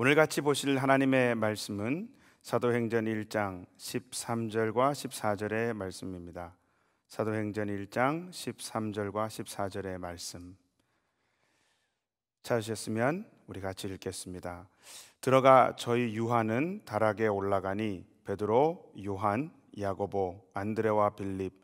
오늘 같이 보실 하나님의 말씀은 사도행전 1장 13절과 14절의 말씀입니다. 사도행전 1장 13절과 14절의 말씀. 찾으셨으면 우리 같이 읽겠습니다. 들어가 저희 유한은 다락에 올라가니 베드로, 요한, 야고보, 안드레와 빌립,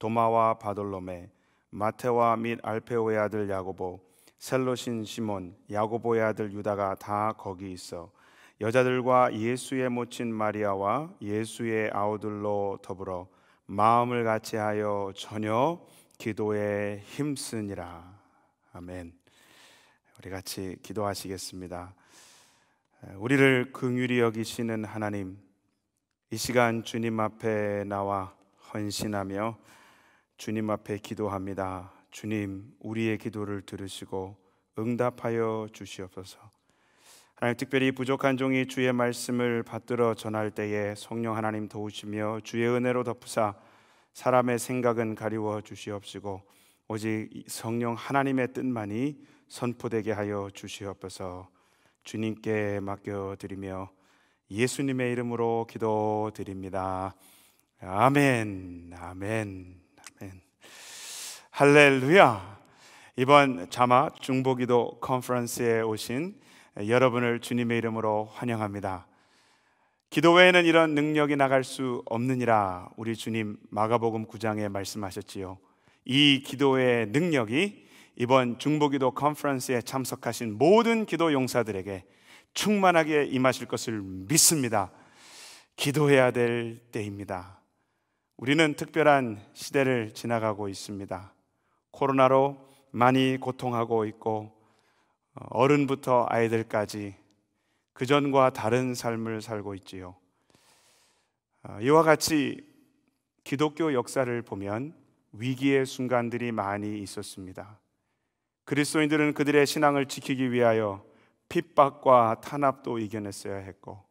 도마와 바돌로메, 마테와 및 알페오의 아들 야고보, 셀로신 시몬, 야고보의 아들 유다가 다 거기 있어 여자들과 예수의 모친 마리아와 예수의 아우들로 더불어 마음을 같이하여 전혀 기도에 힘쓰니라. 아멘. 우리 같이 기도하시겠습니다. 우리를 긍휼히 여기시는 하나님, 이 시간 주님 앞에 나와 헌신하며 주님 앞에 기도합니다. 주님, 우리의 기도를 들으시고 응답하여 주시옵소서. 하나님 특별히 부족한 종이 주의 말씀을 받들어 전할 때에 성령 하나님 도우시며 주의 은혜로 덮으사 사람의 생각은 가리워 주시옵시고 오직 성령 하나님의 뜻만이 선포되게 하여 주시옵소서. 주님께 맡겨 드리며 예수님의 이름으로 기도드립니다. 아멘. 아멘. 아멘. 할렐루야. 이번 자마 중보기도 컨퍼런스에 오신 여러분을 주님의 이름으로 환영합니다. 기도 외에는 이런 능력이 나갈 수 없느니라 우리 주님 마가복음 9장에 말씀하셨지요. 이 기도의 능력이 이번 중보기도 컨퍼런스에 참석하신 모든 기도 용사들에게 충만하게 임하실 것을 믿습니다. 기도해야 될 때입니다. 우리는 특별한 시대를 지나가고 있습니다. 코로나로 많이 고통하고 있고 어, 어른부터 아이들까지 그전과 다른 삶을 살고 있지요. 어, 이와 같이 기독교 역사를 보면 위기의 순간들이 많이 있었습니다. 그리스도인들은 그들의 신앙을 지키기 위하여 핍박과 탄압도 이겨냈어야 했고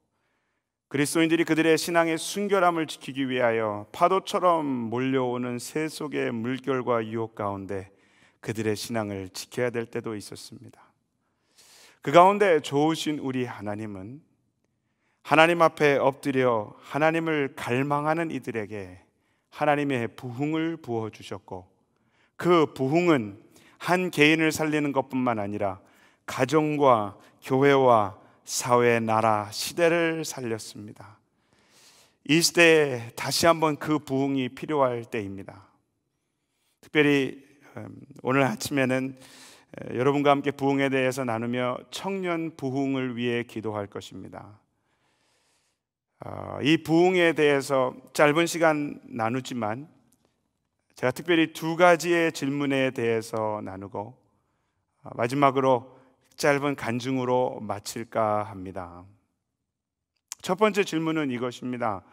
그리스도인들이 그들의 신앙의 순결함을 지키기 위하여 파도처럼 몰려오는 세 속의 물결과 유혹 가운데 그들의 신앙을 지켜야 될 때도 있었습니다. 그 가운데 좋으신 우리 하나님은 하나님 앞에 엎드려 하나님을 갈망하는 이들에게 하나님의 부흥을 부어 주셨고 그 부흥은 한 개인을 살리는 것뿐만 아니라 가정과 교회와 사회, 나라, 시대를 살렸습니다. 이 시대에 다시 한번 그 부흥이 필요할 때입니다. 특별히 음, 오늘 아침에는 여러분과 함께 부흥에 대해서 나누며 청년 부흥을 위해 기도할 것입니다. 아, 이 부흥에 대해서 짧은 시간 나누지만 제가 특별히 두 가지의 질문에 대해서 나누고 아, 마지막으로 짧은 간증으로 마칠까 합니다. 첫 번째 질문은 이것입니다.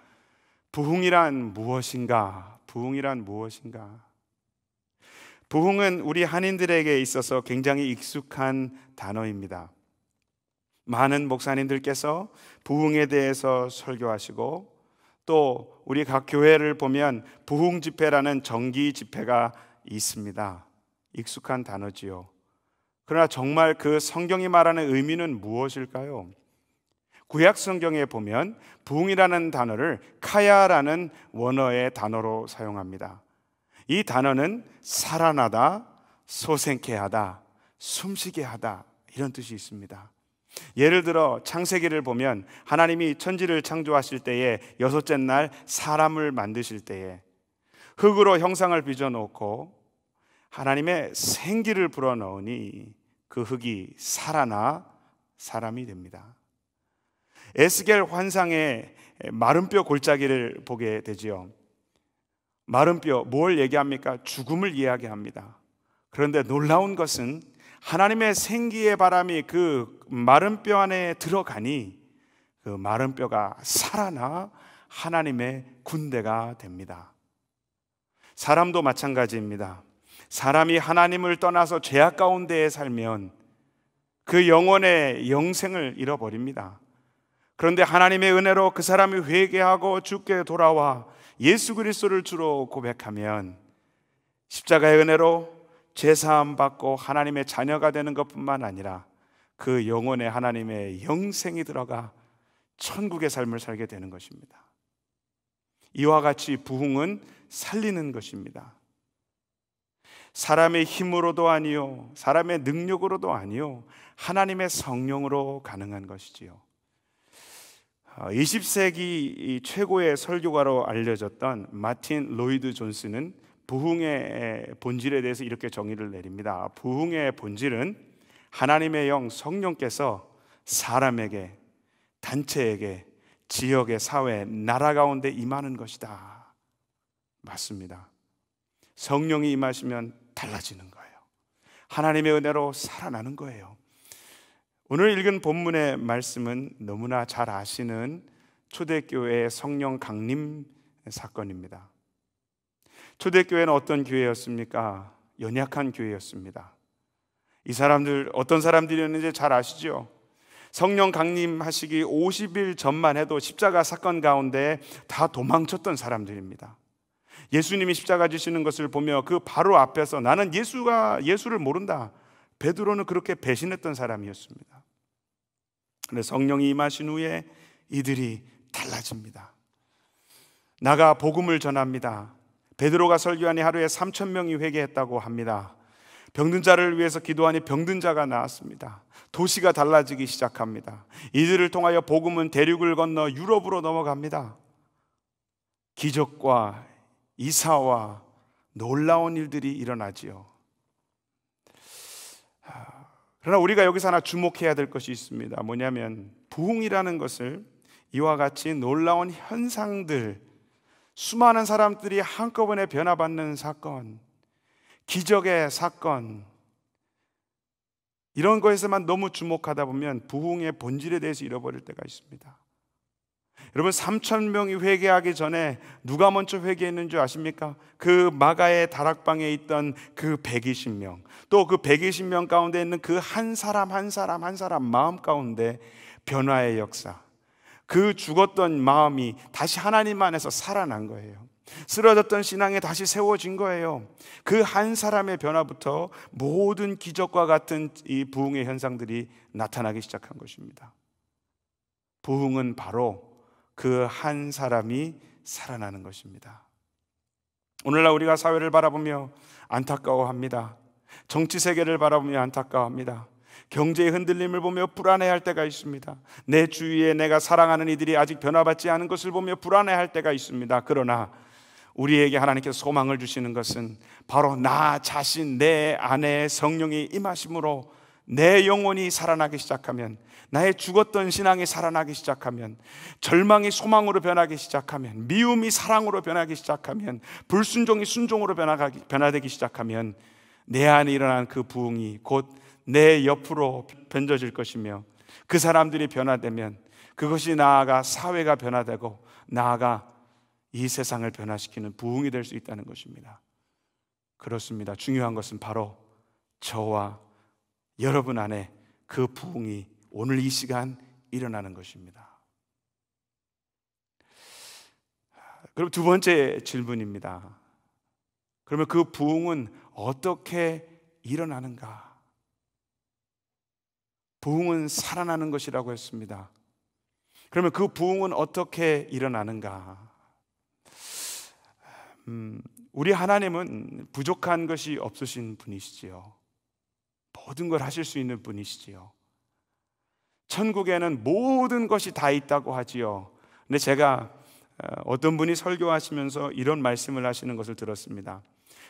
부흥이란 무엇인가? 부흥이란 무엇인가? 부흥은 우리 한인들에게 있어서 굉장히 익숙한 단어입니다. 많은 목사님들께서 부흥에 대해서 설교하시고 또 우리 각 교회를 보면 부흥 집회라는 정기 집회가 있습니다. 익숙한 단어지요. 그러나 정말 그 성경이 말하는 의미는 무엇일까요? 구약 성경에 보면 부흥이라는 단어를 카야라는 원어의 단어로 사용합니다. 이 단어는 살아나다, 소생케 하다, 숨쉬게 하다 이런 뜻이 있습니다. 예를 들어 창세기를 보면 하나님이 천지를 창조하실 때에 여섯째 날 사람을 만드실 때에 흙으로 형상을 빚어 놓고 하나님의 생기를 불어 넣으니 그 흙이 살아나 사람이 됩니다. 에스겔 환상의 마른 뼈 골짜기를 보게 되지요. 마른 뼈, 뭘 얘기합니까? 죽음을 이야기합니다. 그런데 놀라운 것은 하나님의 생기의 바람이 그 마른 뼈 안에 들어가니 그 마른 뼈가 살아나 하나님의 군대가 됩니다. 사람도 마찬가지입니다. 사람이 하나님을 떠나서 죄악 가운데에 살면 그 영혼의 영생을 잃어버립니다. 그런데 하나님의 은혜로 그 사람이 회개하고 죽게 돌아와 예수 그리스도를 주로 고백하면 십자가의 은혜로 죄 사함 받고 하나님의 자녀가 되는 것뿐만 아니라 그 영혼에 하나님의 영생이 들어가 천국의 삶을 살게 되는 것입니다. 이와 같이 부흥은 살리는 것입니다. 사람의 힘으로도 아니요, 사람의 능력으로도 아니요, 하나님의 성령으로 가능한 것이지요. 20세기 아, 최고의 설교가로 알려졌던 마틴 로이드 존스는 부흥의 본질에 대해서 이렇게 정의를 내립니다. 부흥의 본질은 하나님의 영 성령께서 사람에게 단체에게 지역의 사회, 나라 가운데 임하는 것이다. 맞습니다. 성령이 임하시면 달라지는 거예요. 하나님의 은혜로 살아나는 거예요. 오늘 읽은 본문의 말씀은 너무나 잘 아시는 초대교회 성령 강림 사건입니다. 초대교회는 어떤 교회였습니까? 연약한 교회였습니다. 이 사람들 어떤 사람들이었는지 잘 아시죠? 성령 강림하시기 50일 전만 해도 십자가 사건 가운데 다 도망쳤던 사람들입니다. 예수님이 십자가 지시는 것을 보며 그 바로 앞에서 나는 예수가 예수를 모른다. 베드로는 그렇게 배신했던 사람이었습니다. 근데 성령이 임하신 후에 이들이 달라집니다. 나가 복음을 전합니다. 베드로가 설교하니 하루에 3천 명이 회개했다고 합니다. 병든 자를 위해서 기도하니 병든 자가 나왔습니다. 도시가 달라지기 시작합니다. 이들을 통하여 복음은 대륙을 건너 유럽으로 넘어갑니다. 기적과 이사와 놀라운 일들이 일어나지요. 그러나 우리가 여기서 하나 주목해야 될 것이 있습니다. 뭐냐면 부흥이라는 것을 이와 같이 놀라운 현상들, 수많은 사람들이 한꺼번에 변화받는 사건, 기적의 사건, 이런 것에서만 너무 주목하다 보면 부흥의 본질에 대해서 잃어버릴 때가 있습니다. 여러분 3천 명이 회개하기 전에 누가 먼저 회개했는 줄 아십니까? 그 마가의 다락방에 있던 그 120명 또 그 120명 가운데 있는 그 한 사람 한 사람 한 사람 마음 가운데 변화의 역사 그 죽었던 마음이 다시 하나님 안에서 살아난 거예요 쓰러졌던 신앙에 다시 세워진 거예요 그 한 사람의 변화부터 모든 기적과 같은 이 부흥의 현상들이 나타나기 시작한 것입니다 부흥은 바로 그한 사람이 살아나는 것입니다. 오늘날 우리가 사회를 바라보며 안타까워합니다. 정치 세계를 바라보며 안타까워합니다. 경제의 흔들림을 보며 불안해할 때가 있습니다. 내 주위에 내가 사랑하는 이들이 아직 변화받지 않은 것을 보며 불안해할 때가 있습니다. 그러나 우리에게 하나님께서 소망을 주시는 것은 바로 나 자신, 내 안에 성령이 임하심으로 내 영혼이 살아나기 시작하면, 나의 죽었던 신앙이 살아나기 시작하면, 절망이 소망으로 변하기 시작하면, 미움이 사랑으로 변하기 시작하면, 불순종이 순종으로 변하기, 변화되기 시작하면, 내 안에 일어난 그 부흥이 곧 내 옆으로 변져질 것이며, 그 사람들이 변화되면, 그것이 나아가 사회가 변화되고, 나아가 이 세상을 변화시키는 부흥이 될 수 있다는 것입니다. 그렇습니다. 중요한 것은 바로 저와 여러분 안에 그 부흥이 오늘 이 시간 일어나는 것입니다. 그럼 두 번째 질문입니다. 그러면 그 부흥은 어떻게 일어나는가? 부흥은 살아나는 것이라고 했습니다. 그러면 그 부흥은 어떻게 일어나는가? 음, 우리 하나님은 부족한 것이 없으신 분이시지요. 모든 걸 하실 수 있는 분이시지요. 천국에는 모든 것이 다 있다고 하지요. 근데 제가 어, 어떤 분이 설교하시면서 이런 말씀을 하시는 것을 들었습니다.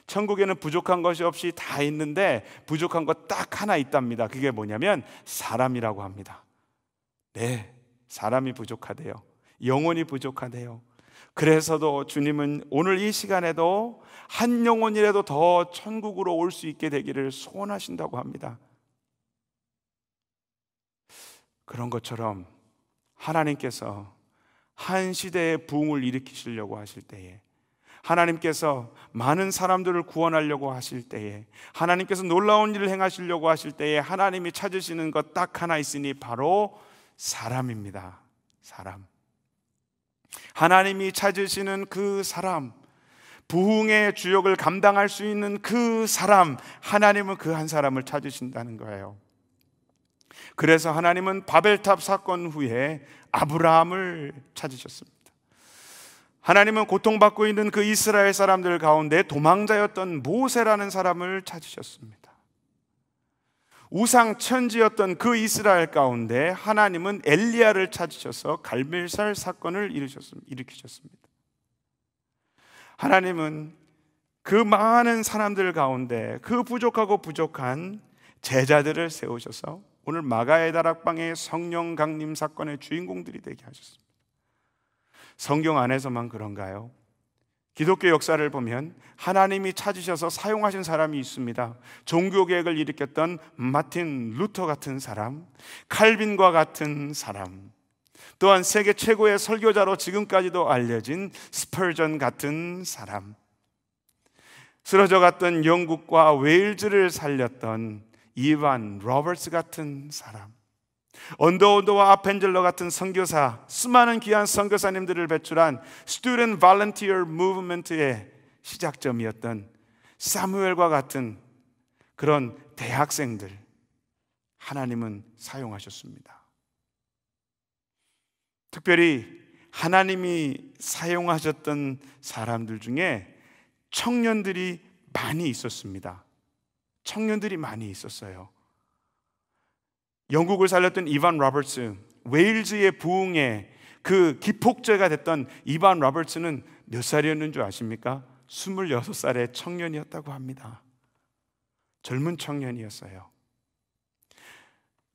천국에는 부족한 것이 없이 다 있는데 부족한 것 딱 하나 있답니다. 그게 뭐냐면 사람이라고 합니다. 네, 사람이 부족하대요. 영혼이 부족하대요. 그래서도 주님은 오늘 이 시간에도 한 영혼이라도 더 천국으로 올 수 있게 되기를 소원하신다고 합니다. 그런 것처럼 하나님께서 한 시대의 부흥을 일으키시려고 하실 때에 하나님께서 많은 사람들을 구원하려고 하실 때에 하나님께서 놀라운 일을 행하시려고 하실 때에 하나님이 찾으시는 것 딱 하나 있으니 바로 사람입니다. 사람. 하나님이 찾으시는 그 사람. 부흥의 주역을 감당할 수 있는 그 사람, 하나님은 그 한 사람을 찾으신다는 거예요. 그래서 하나님은 바벨탑 사건 후에 아브라함을 찾으셨습니다. 하나님은 고통받고 있는 그 이스라엘 사람들 가운데 도망자였던 모세라는 사람을 찾으셨습니다. 우상천지였던 그 이스라엘 가운데 하나님은 엘리야를 찾으셔서 갈멜살 사건을 일으키셨습니다. 하나님은 그 많은 사람들 가운데 그 부족하고 부족한 제자들을 세우셔서 오늘 마가의 다락방의 성령 강림 사건의 주인공들이 되게 하셨습니다. 성경 안에서만 그런가요? 기독교 역사를 보면 하나님이 찾으셔서 사용하신 사람이 있습니다. 종교개혁을 일으켰던 마틴 루터 같은 사람, 칼빈과 같은 사람, 또한 세계 최고의 설교자로 지금까지도 알려진 스펄전 같은 사람. 쓰러져 갔던 영국과 웨일즈를 살렸던 이반 로버츠 같은 사람. 언더온더와 아펜젤러 같은 선교사, 수많은 귀한 선교사님들을 배출한 스튜 u 발렌티 t 무브먼트의 시작점이었던 사무엘과 같은 그런 대학생들 하나님은 사용하셨습니다. 특별히 하나님이 사용하셨던 사람들 중에 청년들이 많이 있었습니다. 청년들이 많이 있었어요. 영국을 살렸던 이반 로버츠, 웨일즈의 부흥에 그 기폭제가 됐던 이반 로버츠는 몇 살이었는 줄 아십니까? 26살의 청년이었다고 합니다. 젊은 청년이었어요.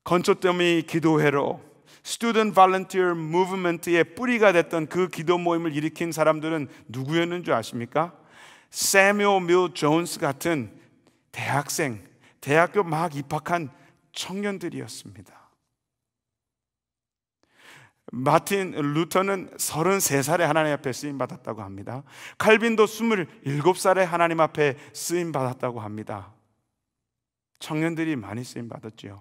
건초더미 기도회로 스튜던 발렌티어 무브먼트의 뿌리가 됐던 그 기도 모임을 일으킨 사람들은 누구였는 줄 아십니까? 세미오 밀 존스 같은 대학생, 대학교 막 입학한 청년들이었습니다. 마틴 루터는 33살에 하나님 앞에 쓰임 받았다고 합니다. 칼빈도 27살에 하나님 앞에 쓰임 받았다고 합니다. 청년들이 많이 쓰임 받았지왜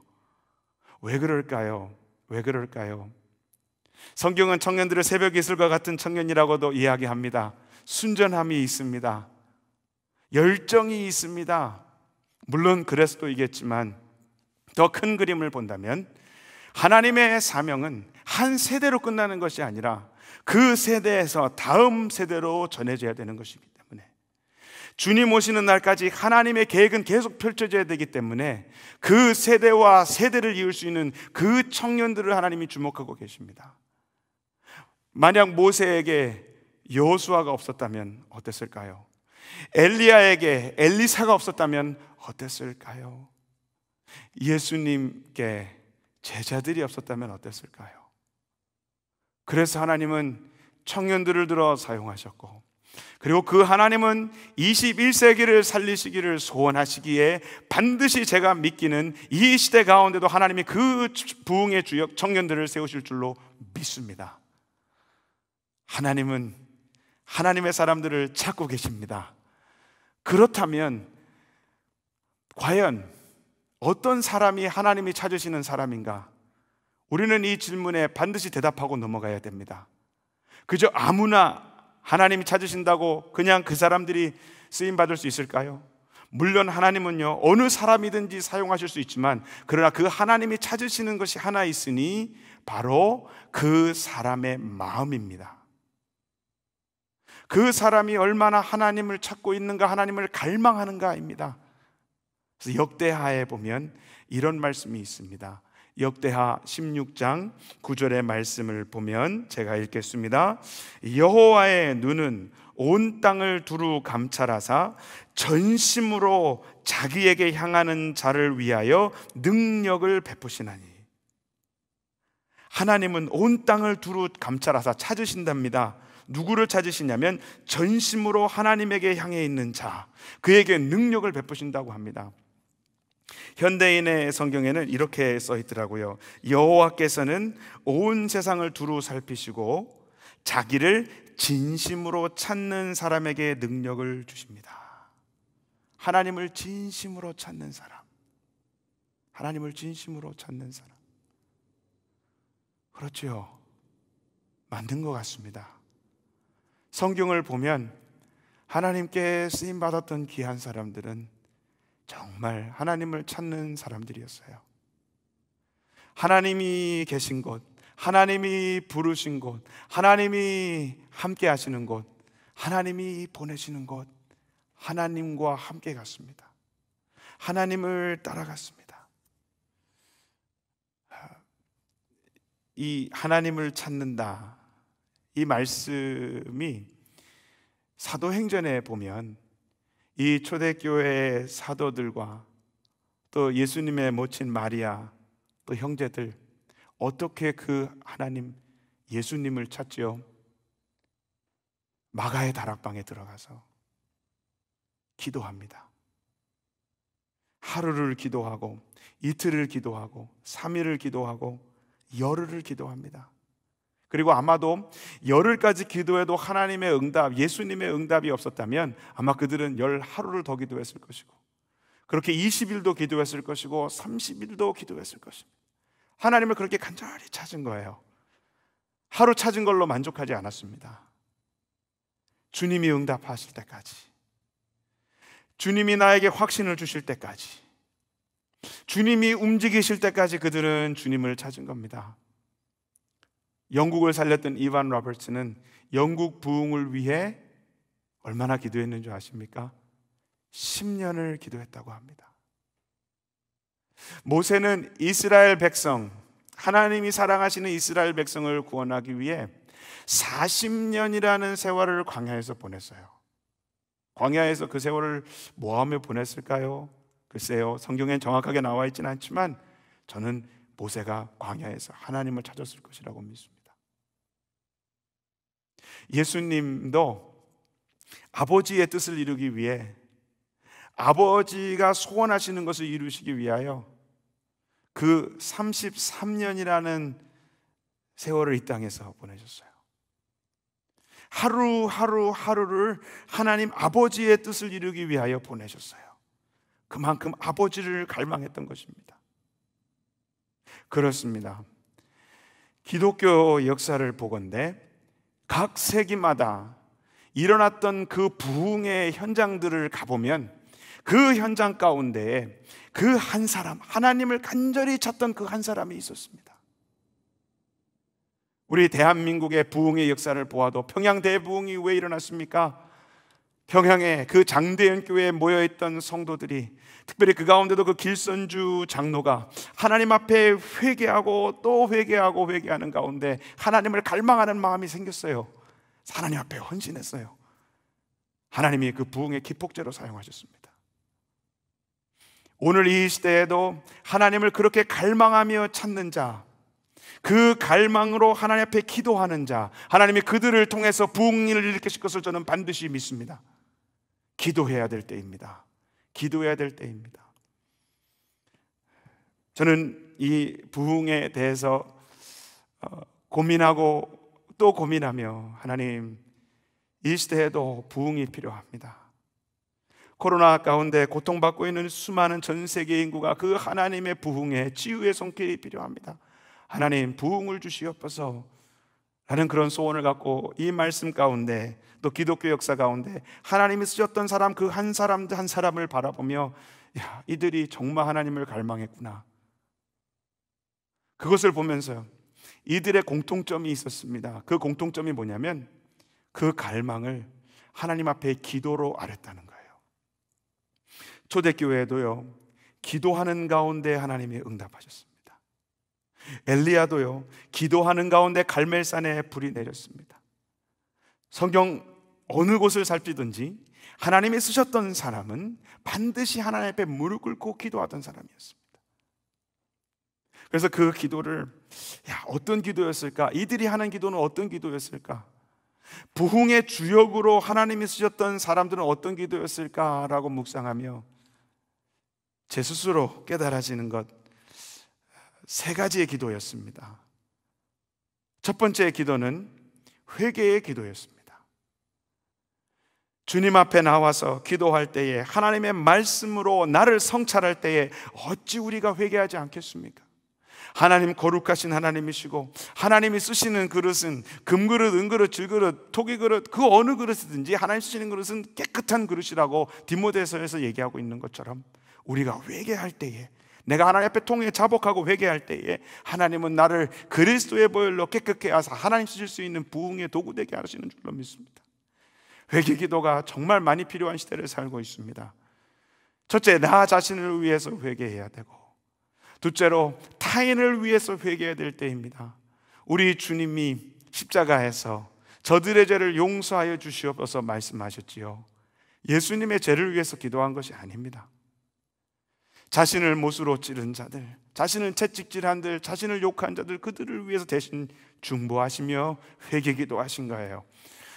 그럴까요? 왜 그럴까요? 성경은 청년들을 새벽 예술과 같은 청년이라고도 이야기합니다. 순전함이 있습니다. 열정이 있습니다. 물론 그래서도이겠지만 더 큰 그림을 본다면 하나님의 사명은 한 세대로 끝나는 것이 아니라 그 세대에서 다음 세대로 전해져야 되는 것입니다. 주님 오시는 날까지 하나님의 계획은 계속 펼쳐져야 되기 때문에 그 세대와 세대를 이을 수 있는 그 청년들을 하나님이 주목하고 계십니다. 만약 모세에게 여호수아가 없었다면 어땠을까요? 엘리야에게 엘리사가 없었다면 어땠을까요? 예수님께 제자들이 없었다면 어땠을까요? 그래서 하나님은 청년들을 들어 사용하셨고 그리고 그 하나님은 21세기를 살리시기를 소원하시기에 반드시 제가 믿기는 이 시대 가운데도 하나님이 그 부흥의 주역 청년들을 세우실 줄로 믿습니다. 하나님은 하나님의 사람들을 찾고 계십니다. 그렇다면 과연 어떤 사람이 하나님이 찾으시는 사람인가? 우리는 이 질문에 반드시 대답하고 넘어가야 됩니다. 그저 아무나 하나님이 찾으신다고 그냥 그 사람들이 쓰임 받을 수 있을까요? 물론 하나님은요, 어느 사람이든지 사용하실 수 있지만, 그러나 그 하나님이 찾으시는 것이 하나 있으니, 바로 그 사람의 마음입니다. 그 사람이 얼마나 하나님을 찾고 있는가, 하나님을 갈망하는가입니다. 그래서 역대하에 보면 이런 말씀이 있습니다. 역대하 16장 9절의 말씀을 보면 제가 읽겠습니다. 여호와의 눈은 온 땅을 두루 감찰하사 전심으로 자기에게 향하는 자를 위하여 능력을 베푸시나니 하나님은 온 땅을 두루 감찰하사 찾으신답니다. 누구를 찾으시냐면 전심으로 하나님에게 향해 있는 자, 그에게 능력을 베푸신다고 합니다. 현대인의 성경에는 이렇게 써 있더라고요. 여호와께서는 온 세상을 두루 살피시고 자기를 진심으로 찾는 사람에게 능력을 주십니다. 하나님을 진심으로 찾는 사람. 하나님을 진심으로 찾는 사람. 그렇지요. 맞것 같습니다. 성경을 보면 하나님께 쓰임 받았던 귀한 사람들은 정말 하나님을 찾는 사람들이었어요. 하나님이 계신 곳, 하나님이 부르신 곳, 하나님이 함께 하시는 곳, 하나님이 보내시는 곳, 하나님과 함께 갔습니다. 하나님을 따라갔습니다. 아, 이 하나님을 찾는다. 이 말씀이 사도행전에 보면 이 초대교회의 사도들과 또 예수님의 모친 마리아 또 형제들 어떻게 그 하나님 예수님을 찾지요? 마가의 다락방에 들어가서 기도합니다. 하루를 기도하고 이틀을 기도하고 3일을 기도하고 열흘을 기도합니다. 그리고 아마도 열흘까지 기도해도 하나님의 응답, 예수님의 응답이 없었다면 아마 그들은 열 하루를 더 기도했을 것이고 그렇게 20일도 기도했을 것이고 30일도 기도했을 것입니다. 하나님을 그렇게 간절히 찾은 거예요. 하루 찾은 걸로 만족하지 않았습니다. 주님이 응답하실 때까지. 주님이 나에게 확신을 주실 때까지. 주님이 움직이실 때까지 그들은 주님을 찾은 겁니다. 영국을 살렸던 이반 로버츠는 영국 부흥을 위해 얼마나 기도했는 지 아십니까? 10년을 기도했다고 합니다. 모세는 이스라엘 백성, 하나님이 사랑하시는 이스라엘 백성을 구원하기 위해 40년이라는 세월을 광야에서 보냈어요. 광야에서 그 세월을 뭐하며 보냈을까요? 글쎄요, 성경엔 정확하게 나와 있진 않지만 저는 모세가 광야에서 하나님을 찾았을 것이라고 믿습니다. 예수님도 아버지의 뜻을 이루기 위해 아버지가 소원하시는 것을 이루시기 위하여 그 33년이라는 세월을 이 땅에서 보내셨어요. 하루하루 하루를 하나님 아버지의 뜻을 이루기 위하여 보내셨어요. 그만큼 아버지를 갈망했던 것입니다. 그렇습니다. 기독교 역사를 보건대 각 세기마다 일어났던 그 부흥의 현장들을 가보면 그 현장 가운데에 그 한 사람, 하나님을 간절히 찾던 그 한 사람이 있었습니다. 우리 대한민국의 부흥의 역사를 보아도 평양 대부흥이 왜 일어났습니까? 평양의 그 장대현 교회에 모여 있던 성도들이 특별히 그 가운데도 그 길선주 장로가 하나님 앞에 회개하고 또 회개하고 회개하는 가운데 하나님을 갈망하는 마음이 생겼어요. 하나님 앞에 헌신했어요. 하나님이 그 부흥의 기폭제로 사용하셨습니다. 오늘 이 시대에도 하나님을 그렇게 갈망하며 찾는 자, 그 갈망으로 하나님 앞에 기도하는 자, 하나님이 그들을 통해서 부흥을 일으키실 것을 저는 반드시 믿습니다. 기도해야 될 때입니다. 기도해야 될 때입니다. 저는 이 부흥에 대해서 어, 고민하고 또 고민하며 하나님 이 시대에도 부흥이 필요합니다. 코로나 가운데 고통받고 있는 수많은 전 세계 인구가 그 하나님의 부흥에 치유의 손길이 필요합니다. 하나님 부흥을 주시옵소서. 라는 그런 소원을 갖고 이 말씀 가운데 또 기독교 역사 가운데 하나님이 쓰셨던 사람 그 한 사람 한 사람을 바라보며 야, 이들이 정말 하나님을 갈망했구나. 그것을 보면서 이들의 공통점이 있었습니다. 그 공통점이 뭐냐면 그 갈망을 하나님 앞에 기도로 아랬다는 거예요. 초대교회에도요, 기도하는 가운데 하나님이 응답하셨습니다. 엘리야도요, 기도하는 가운데 갈멜산에 불이 내렸습니다. 성경 어느 곳을 살피든지 하나님이 쓰셨던 사람은 반드시 하나님 앞에 무릎 꿇고 기도하던 사람이었습니다. 그래서 그 기도를 야, 어떤 기도였을까? 이들이 하는 기도는 어떤 기도였을까? 부흥의 주역으로 하나님이 쓰셨던 사람들은 어떤 기도였을까라고 묵상하며 제 스스로 깨달아지는 것 세 가지의 기도였습니다. 첫 번째 기도는 회개의 기도였습니다. 주님 앞에 나와서 기도할 때에 하나님의 말씀으로 나를 성찰할 때에 어찌 우리가 회개하지 않겠습니까? 하나님 거룩하신 하나님이시고 하나님이 쓰시는 그릇은 금그릇, 은그릇, 질그릇, 토기그릇 그 어느 그릇이든지 하나님 쓰시는 그릇은 깨끗한 그릇이라고 디모데서에서 얘기하고 있는 것처럼 우리가 회개할 때에 내가 하나님 앞에 통해 자복하고 회개할 때에 하나님은 나를 그리스도의 보혈로 깨끗게 하사 하나님 쓰실 수 있는 부흥의 도구 되게 하시는 줄로 믿습니다. 회개 기도가 정말 많이 필요한 시대를 살고 있습니다. 첫째, 나 자신을 위해서 회개해야 되고, 둘째로 타인을 위해서 회개해야 될 때입니다. 우리 주님이 십자가에서 저들의 죄를 용서하여 주시옵소서 말씀하셨지요. 예수님의 죄를 위해서 기도한 것이 아닙니다. 자신을 못으로 찌른 자들, 자신을 채찍질한 들, 자신을 욕한 자들 그들을 위해서 대신 중보하시며 회개 기도하신 거예요.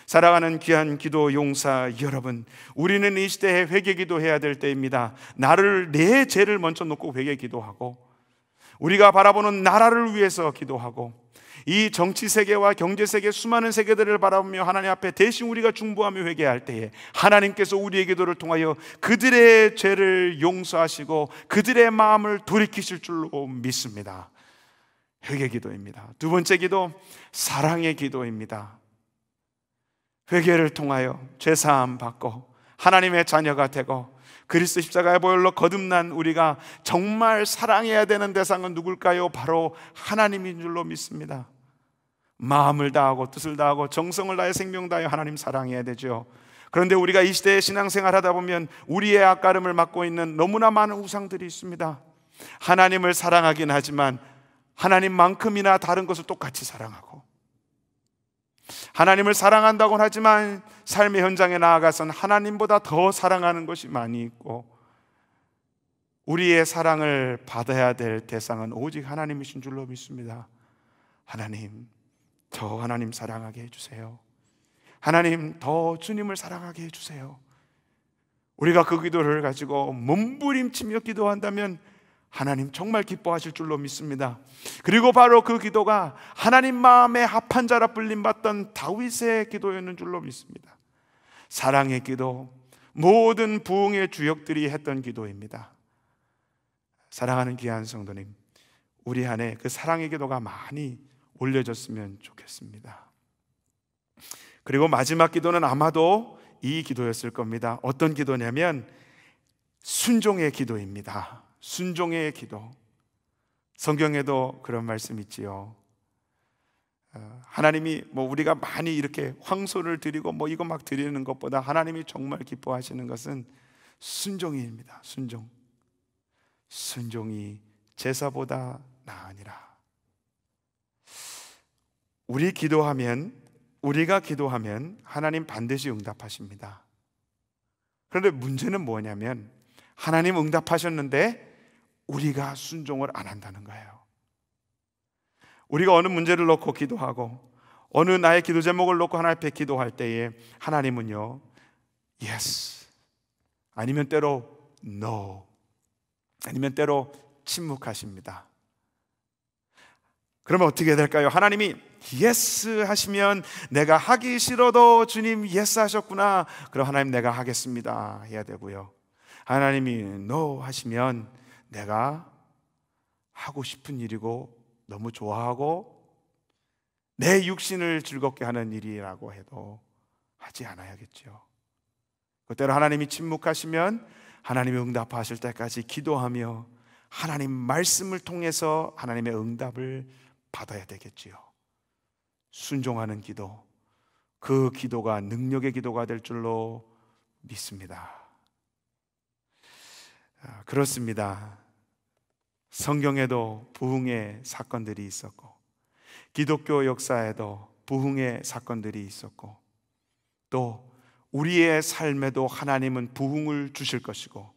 사랑하는 귀한 기도 용사 여러분, 우리는 이 시대에 회개 기도해야 될 때입니다. 나를 내 죄를 먼저 놓고 회개 기도하고 우리가 바라보는 나라를 위해서 기도하고 이 정치 세계와 경제 세계 수많은 세계들을 바라보며 하나님 앞에 대신 우리가 중보하며 회개할 때에 하나님께서 우리의 기도를 통하여 그들의 죄를 용서하시고 그들의 마음을 돌이키실 줄로 믿습니다. 회개 기도입니다. 두 번째 기도 사랑의 기도입니다. 회개를 통하여 죄 사함 받고 하나님의 자녀가 되고 그리스도 십자가의 보혈로 거듭난 우리가 정말 사랑해야 되는 대상은 누굴까요? 바로 하나님인 줄로 믿습니다. 마음을 다하고 뜻을 다하고 정성을 다해 생명 다해 하나님 사랑해야 되죠. 그런데 우리가 이 시대에 신앙생활 하다 보면 우리의 아까름을 막고 있는 너무나 많은 우상들이 있습니다. 하나님을 사랑하긴 하지만 하나님만큼이나 다른 것을 똑같이 사랑하고 하나님을 사랑한다고 하지만 삶의 현장에 나아가선 하나님보다 더 사랑하는 것이 많이 있고 우리의 사랑을 받아야 될 대상은 오직 하나님이신 줄로 믿습니다. 하나님, 더 하나님 사랑하게 해주세요. 하나님, 더 주님을 사랑하게 해주세요. 우리가 그 기도를 가지고 몸부림치며 기도한다면 하나님 정말 기뻐하실 줄로 믿습니다. 그리고 바로 그 기도가 하나님 마음에 합한 자라 불림 받던 다윗의 기도였는 줄로 믿습니다. 사랑의 기도, 모든 부흥의 주역들이 했던 기도입니다. 사랑하는 귀한 성도님, 우리 안에 그 사랑의 기도가 많이 올려졌으면 좋겠습니다. 그리고 마지막 기도는 아마도 이 기도였을 겁니다. 어떤 기도냐면 순종의 기도입니다. 순종의 기도. 성경에도 그런 말씀 있지요. 어, 하나님이 뭐 우리가 많이 이렇게 황소를 드리고 뭐 이거 막 드리는 것보다 하나님이 정말 기뻐하시는 것은 순종입니다. 순종. 순종이 제사보다 나으니라. 우리 기도하면 우리가 기도하면 하나님 반드시 응답하십니다. 그런데 문제는 뭐냐면 하나님 응답하셨는데 우리가 순종을 안 한다는 거예요. 우리가 어느 문제를 놓고 기도하고 어느 나의 기도 제목을 놓고 하나님 앞에 기도할 때에 하나님은요, yes 아니면 때로 no 아니면 때로 침묵하십니다. 그러면 어떻게 될까요? 하나님이 y e 하시면 내가 하기 싫어도 주님 y e 하셨구나. 그럼 하나님 내가 하겠습니다 해야 되고요. 하나님이 no 하시면 내가 하고 싶은 일이고 너무 좋아하고 내 육신을 즐겁게 하는 일이라고 해도 하지 않아야겠지요. 그때로 하나님이 침묵하시면 하나님이 응답하실 때까지 기도하며 하나님 말씀을 통해서 하나님의 응답을 받아야 되겠지요. 순종하는 기도, 그 기도가 능력의 기도가 될 줄로 믿습니다. 아, 그렇습니다. 성경에도 부흥의 사건들이 있었고, 기독교 역사에도 부흥의 사건들이 있었고, 또 우리의 삶에도 하나님은 부흥을 주실 것이고,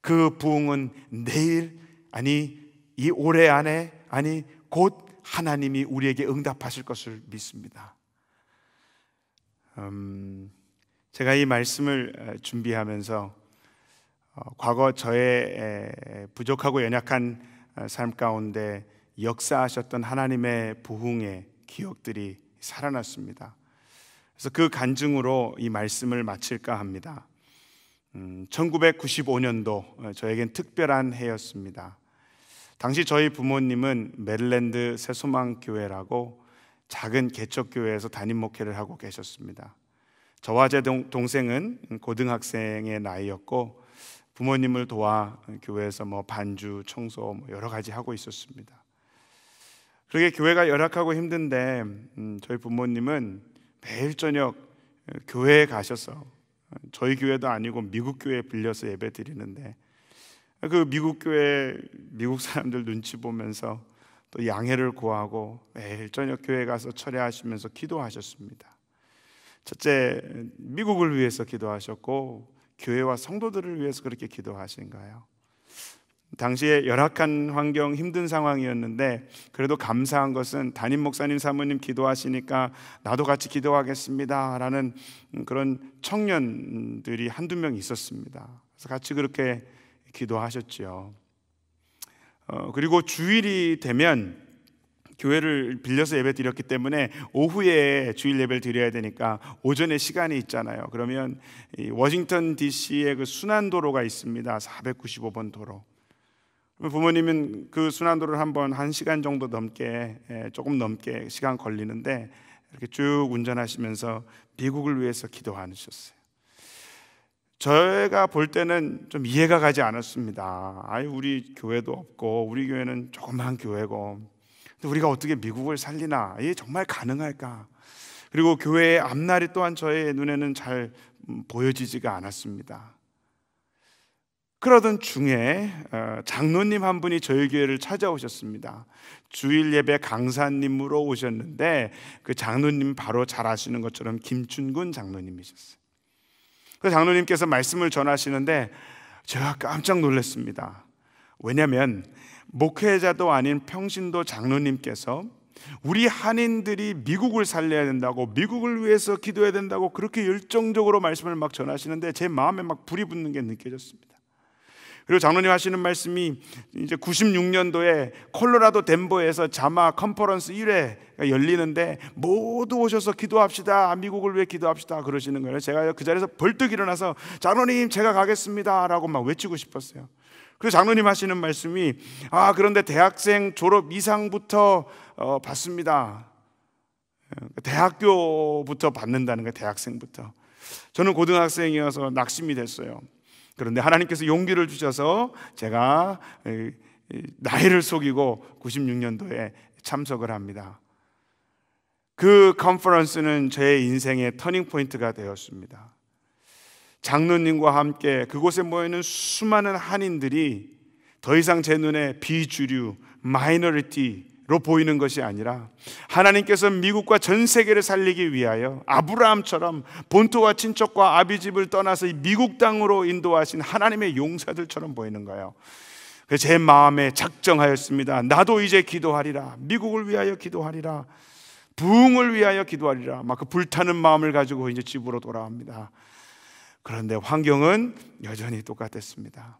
그 부흥은 내일, 아니, 이 올해 안에, 아니, 곧 하나님이 우리에게 응답하실 것을 믿습니다. 음, 제가 이 말씀을 어, 준비하면서 어, 과거 저의 부족하고 연약한 어, 삶 가운데 역사하셨던 하나님의 부흥의 기억들이 살아났습니다. 그래서 그 간증으로 이 말씀을 마칠까 합니다. 1995년도 음, 어, 저에겐 특별한 해였습니다. 당시 저희 부모님은 메릴랜드 새소망 교회라고 작은 개척 교회에서 담임 목회를 하고 계셨습니다. 저와 제 동생은 고등학생의 나이였고 부모님을 도와 교회에서 뭐 반주, 청소 뭐 여러 가지 하고 있었습니다. 그렇게 교회가 열악하고 힘든데 음, 저희 부모님은 매일 저녁 어, 교회에 가셔서 어, 저희 교회도 아니고 미국 교회 빌려서 예배 드리는데 그 미국 교회 미국 사람들 눈치 보면서 또 양해를 구하고 매일 저녁 교회 가서 철회하시면서 기도하셨습니다. 첫째 미국을 위해서 기도하셨고 교회와 성도들을 위해서 그렇게 기도하신가요? 당시에 열악한 환경, 힘든 상황이었는데 그래도 감사한 것은 담임 목사님 사모님 기도하시니까 나도 같이 기도하겠습니다라는 그런 청년들이 한두 명 있었습니다. 그래서 같이 그렇게 기도하셨죠. 어, 그리고 주일이 되면 교회를 빌려서 예배 드렸기 때문에 오후에 주일 예배를 드려야 되니까 오전에 시간이 있잖아요. 그러면 워싱턴 D.C.의 그 순환도로가 있습니다. 495번 도로. 부모님은 그 순환도로를 한번 한 시간 정도 넘게 예, 조금 넘게 시간 걸리는데 이렇게 쭉 운전하시면서 미국을 위해서 기도하셨어요. 저희가 볼 때는 좀 이해가 가지 않았습니다. 아유 우리 교회도 없고 우리 교회는 조그만 교회고 우리가 어떻게 미국을 살리나? 이게 정말 가능할까? 그리고 교회의 앞날이 또한 저의 눈에는 잘 보여지지가 않았습니다. 그러던 중에 어, 장로님 한 분이 저희 교회를 찾아오셨습니다. 주일 예배 강사님으로 오셨는데 그 장로님 바로 잘 아시는 것처럼 김춘근 장로님이셨어요. 그 장로님께서 말씀을 전하시는데 제가 깜짝 놀랐습니다. 왜냐하면 목회자도 아닌 평신도 장로님께서 우리 한인들이 미국을 살려야 된다고 미국을 위해서 기도해야 된다고 그렇게 열정적으로 말씀을 막 전하시는데 제 마음에 막 불이 붙는 게 느껴졌습니다. 그리고 장로님 하시는 말씀이 이제 96년도에 콜로라도 덴버에서 자마 컨퍼런스 1회 가 열리는데 모두 오셔서 기도합시다. 미국을 위해 기도합시다. 그러시는 거예요. 제가 그 자리에서 벌떡 일어나서 장로님 제가 가겠습니다라고 막 외치고 싶었어요. 그리고 장로님 하시는 말씀이 아 그런데 대학생 졸업 이상부터 어, 받습니다. 대학교부터 받는다는 거예요. 대학생부터. 저는 고등학생이어서 낙심이 됐어요. 그런데 하나님께서 용기를 주셔서 제가 나이를 속이고 96년도에 참석을 합니다. 그 컨퍼런스는 제 인생의 터닝 포인트가 되었습니다. 장로님과 함께 그곳에 모이는 수많은 한인들이 더 이상 제 눈에 비주류, 마이너리티로 보이는 것이 아니라 하나님께서 미국과 전 세계를 살리기 위하여 아브라함처럼 본토와 친척과 아비집을 떠나서 미국 땅으로 인도하신 하나님의 용사들처럼 보이는 거예요. 제 마음에 작정하였습니다. 나도 이제 기도하리라. 미국을 위하여 기도하리라. 부흥을 위하여 기도하리라. 막 그 불타는 마음을 가지고 이제 집으로 돌아옵니다. 그런데 환경은 여전히 똑같았습니다.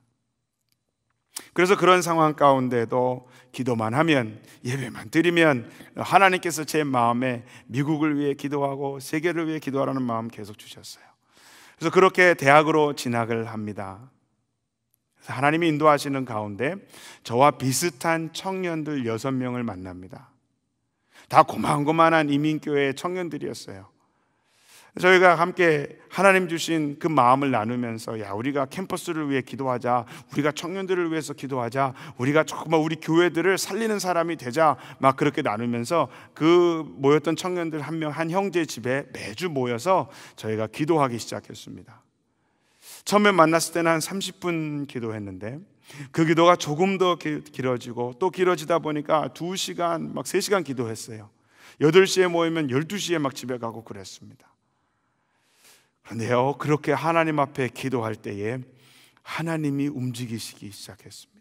그래서 그런 상황 가운데도 기도만 하면 예배만 드리면 하나님께서 제 마음에 미국을 위해 기도하고 세계를 위해 기도하라는 마음 계속 주셨어요. 그래서 그렇게 대학으로 진학을 합니다. 그래서 하나님이 인도하시는 가운데 저와 비슷한 청년들 6명을 만납니다. 다 고만고만한 이민교회 청년들이었어요. 저희가 함께 하나님 주신 그 마음을 나누면서 야 우리가 캠퍼스를 위해 기도하자 우리가 청년들을 위해서 기도하자 우리가 정말 우리 교회들을 살리는 사람이 되자 막 그렇게 나누면서 그 모였던 청년들 한 명한 한 형제 집에 매주 모여서 저희가 기도하기 시작했습니다 처음에 만났을 때는 한 30분 기도했는데 그 기도가 조금 더 길어지고 또 길어지다 보니까 2시간 막 3시간 기도했어요 8시에 모이면 12시에 막 집에 가고 그랬습니다 근데요, 그렇게 하나님 앞에 기도할 때에 하나님이 움직이시기 시작했습니다.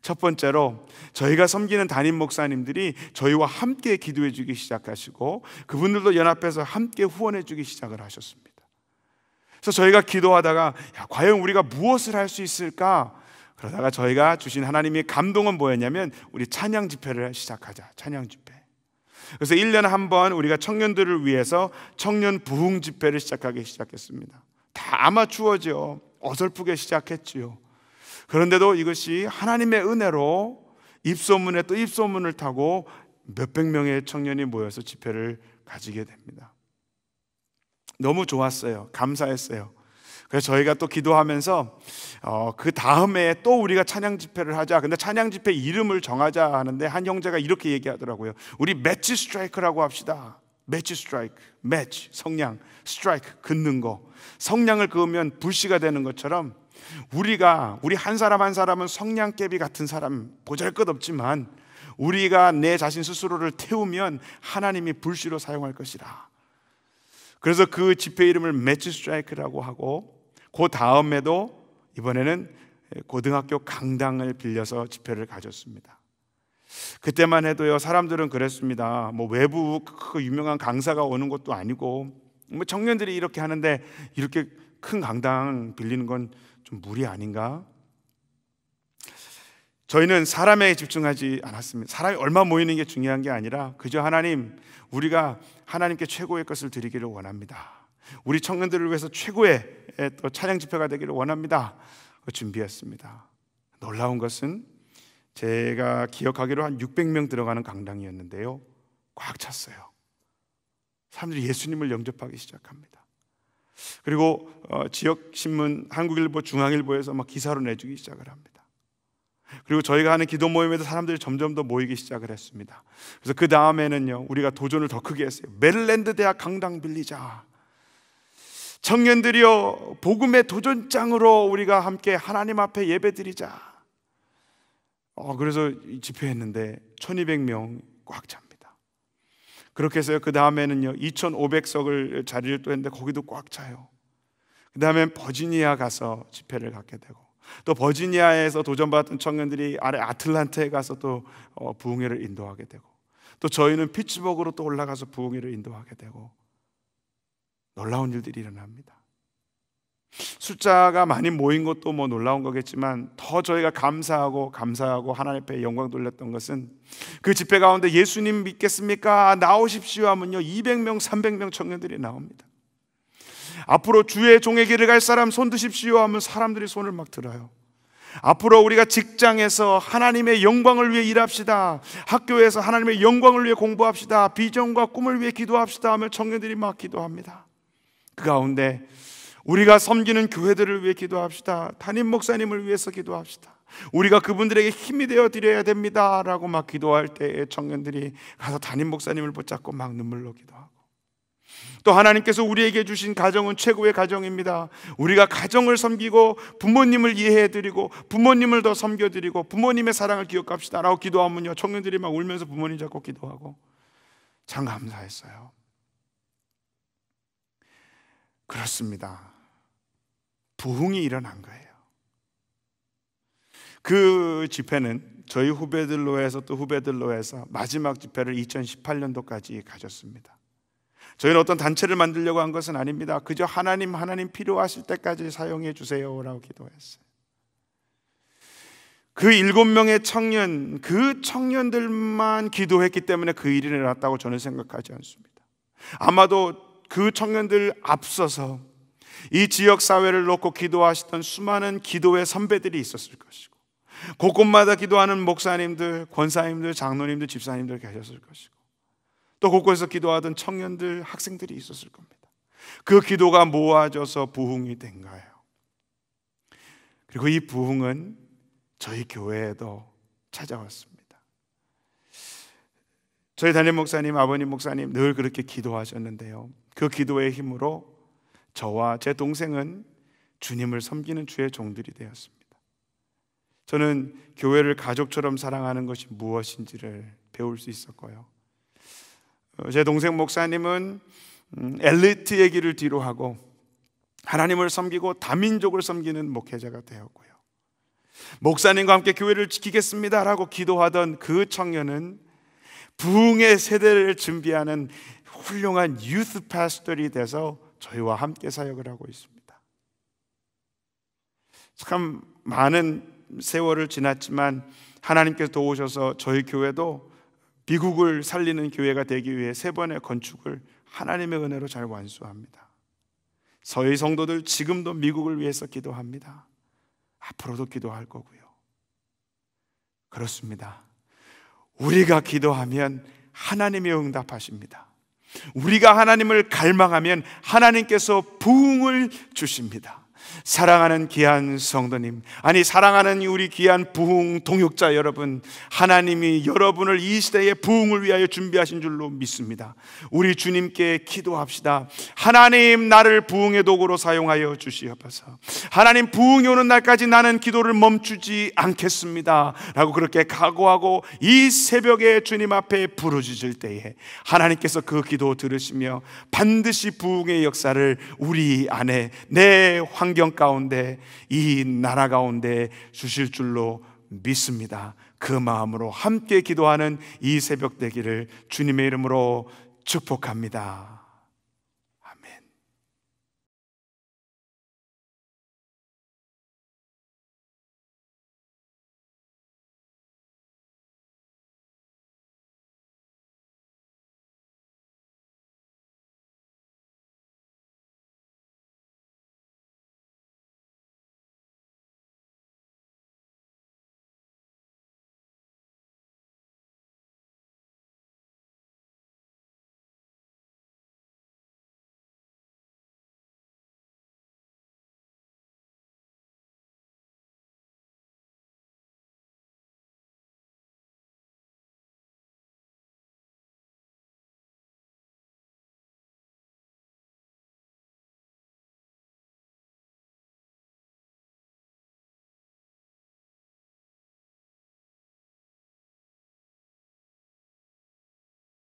첫 번째로 저희가 섬기는 담임 목사님들이 저희와 함께 기도해 주기 시작하시고 그분들도 연합해서 함께 후원해 주기 시작을 하셨습니다. 그래서 저희가 기도하다가 야, 과연 우리가 무엇을 할 수 있을까? 그러다가 저희가 주신 하나님의 감동은 뭐였냐면 우리 찬양 집회를 시작하자. 찬양 집회. 그래서 1년에 한 번 우리가 청년들을 위해서 청년 부흥 집회를 시작하기 시작했습니다. 다 아마추어죠. 어설프게 시작했지요. 그런데도 이것이 하나님의 은혜로 입소문에 또 입소문을 타고 몇백 명의 청년이 모여서 집회를 가지게 됩니다. 너무 좋았어요. 감사했어요. 그래서 저희가 또 기도하면서 어, 그 다음에 또 우리가 찬양 집회를 하자. 근데 찬양 집회 이름을 정하자 하는데 한 형제가 이렇게 얘기하더라고요. 우리 매치 스트라이크라고 합시다. 매치 스트라이크, 매치 성냥 스트라이크 긋는 거. 성냥을 그으면 불씨가 되는 것처럼 우리가 우리 한 사람 한 사람은 성냥깨비 같은 사람 보잘것없지만 우리가 내 자신 스스로를 태우면 하나님이 불씨로 사용할 것이라. 그래서 그 집회 이름을 매치 스트라이크라고 하고 그 다음에도 이번에는 고등학교 강당을 빌려서 집회를 가졌습니다. 그때만 해도요 사람들은 그랬습니다. 뭐 외부 그 유명한 강사가 오는 것도 아니고 뭐 청년들이 이렇게 하는데 이렇게 큰 강당 빌리는 건 좀 무리 아닌가? 저희는 사람에 집중하지 않았습니다. 사람이 얼마 모이는 게 중요한 게 아니라 그저 하나님 우리가 하나님께 최고의 것을 드리기를 원합니다. 우리 청년들을 위해서 최고의 또 찬양 집회가 되기를 원합니다. 준비했습니다. 놀라운 것은 제가 기억하기로 한 600명 들어가는 강당이었는데요. 꽉 찼어요. 사람들이 예수님을 영접하기 시작합니다. 그리고 어, 지역 신문 한국일보, 중앙일보에서 막 기사로 내주기 시작을 합니다. 그리고 저희가 하는 기도 모임에도 사람들이 점점 더 모이기 시작을 했습니다. 그래서 그 다음에는요, 우리가 도전을 더 크게 했어요. 메릴랜드 대학 강당 빌리자. 청년들이여 복음의 도전장으로 우리가 함께 하나님 앞에 예배드리자. 어, 그래서 집회했는데 1200명 꽉 찹니다. 그렇게 해서 그 다음에는요 2,500석을 자리를 또 했는데 거기도 꽉 차요. 그 다음엔 버지니아 가서 집회를 갖게 되고 또 버지니아에서 도전받았던 청년들이 아래 아틀란타에 가서 또 어, 부흥회를 인도하게 되고 또 저희는 피츠버그로 또 올라가서 부흥회를 인도하게 되고 놀라운 일들이 일어납니다. 숫자가 많이 모인 것도 뭐 놀라운 거겠지만 더 저희가 감사하고 감사하고 하나님 앞에 영광 돌렸던 것은 그 집회 가운데 예수님 믿겠습니까? 나오십시오 하면요 200명 300명 청년들이 나옵니다 앞으로 주의 종의 길을 갈 사람 손 드십시오 하면 사람들이 손을 막 들어요 앞으로 우리가 직장에서 하나님의 영광을 위해 일합시다. 학교에서 하나님의 영광을 위해 공부합시다. 비전과 꿈을 위해 기도합시다 하며 청년들이 막 기도합니다. 그 가운데 우리가 섬기는 교회들을 위해 기도합시다. 담임 목사님을 위해서 기도합시다. 우리가 그분들에게 힘이 되어 드려야 됩니다. 라고 막 기도할 때 청년들이 가서 담임 목사님을 붙잡고 막 눈물로 기도하고 또 하나님께서 우리에게 주신 가정은 최고의 가정입니다. 우리가 가정을 섬기고 부모님을 이해해 드리고 부모님을 더 섬겨 드리고 부모님의 사랑을 기억합시다. 라고 기도하면요. 청년들이 막 울면서 부모님 잡고 기도하고 참 감사했어요. 그렇습니다. 부흥이 일어난 거예요. 그 집회는 저희 후배들로 해서 또 후배들로 해서 마지막 집회를 2018년도까지 가졌습니다. 저희는 어떤 단체를 만들려고 한 것은 아닙니다. 그저 하나님 하나님 필요하실 때까지 사용해 주세요라고 기도했어요. 그 일곱 명의 청년, 그 청년들만 기도했기 때문에 그 일이 일어났다고 저는 생각하지 않습니다. 아마도 그 청년들 앞서서 이 지역 사회를 놓고 기도하시던 수많은 기도의 선배들이 있었을 것이고 곳곳마다 기도하는 목사님들, 권사님들, 장로님들, 집사님들 계셨을 것이고 또 곳곳에서 기도하던 청년들, 학생들이 있었을 겁니다. 그 기도가 모아져서 부흥이 된 거예요. 그리고 이 부흥은 저희 교회에도 찾아왔습니다. 저희 담임 목사님, 아버님 목사님 늘 그렇게 기도하셨는데요. 그 기도의 힘으로 저와 제 동생은 주님을 섬기는 주의 종들이 되었습니다. 저는 교회를 가족처럼 사랑하는 것이 무엇인지를 배울 수 있었고요. 어, 제 동생 목사님은 음, 엘리트 얘기를 뒤로 하고 하나님을 섬기고 다민족을 섬기는 목회자가 되었고요. 목사님과 함께 교회를 지키겠습니다라고 기도하던 그 청년은 부흥의 세대를 준비하는 훌륭한 유스 파스터이 돼서 저희와 함께 사역을 하고 있습니다. 참 많은 세월을 지났지만 하나님께서 도우셔서 저희 교회도 미국을 살리는 교회가 되기 위해 세 번의 건축을 하나님의 은혜로 잘 완수합니다. 서희 성도들 지금도 미국을 위해서 기도합니다. 앞으로도 기도할 거고요. 그렇습니다. 우리가 기도하면 하나님이 응답하십니다. 우리가 하나님을 갈망하면 하나님께서 부흥을 주십니다. 사랑하는 귀한 성도님, 아니 사랑하는 우리 귀한 부흥 동역자 여러분, 하나님이 여러분을 이 시대의 부흥을 위하여 준비하신 줄로 믿습니다. 우리 주님께 기도합시다. 하나님 나를 부흥의 도구로 사용하여 주시옵소서. 하나님 부흥이 오는 날까지 나는 기도를 멈추지 않겠습니다.라고 그렇게 각오하고 이 새벽에 주님 앞에 부르짖을 때에 하나님께서 그 기도 들으시며 반드시 부흥의 역사를 우리 안에 내 환경 환경 가운데 이 나라 가운데 주실 줄로 믿습니다. 그 마음으로 함께 기도하는 이 새벽 되기를 주님의 이름으로 축복합니다.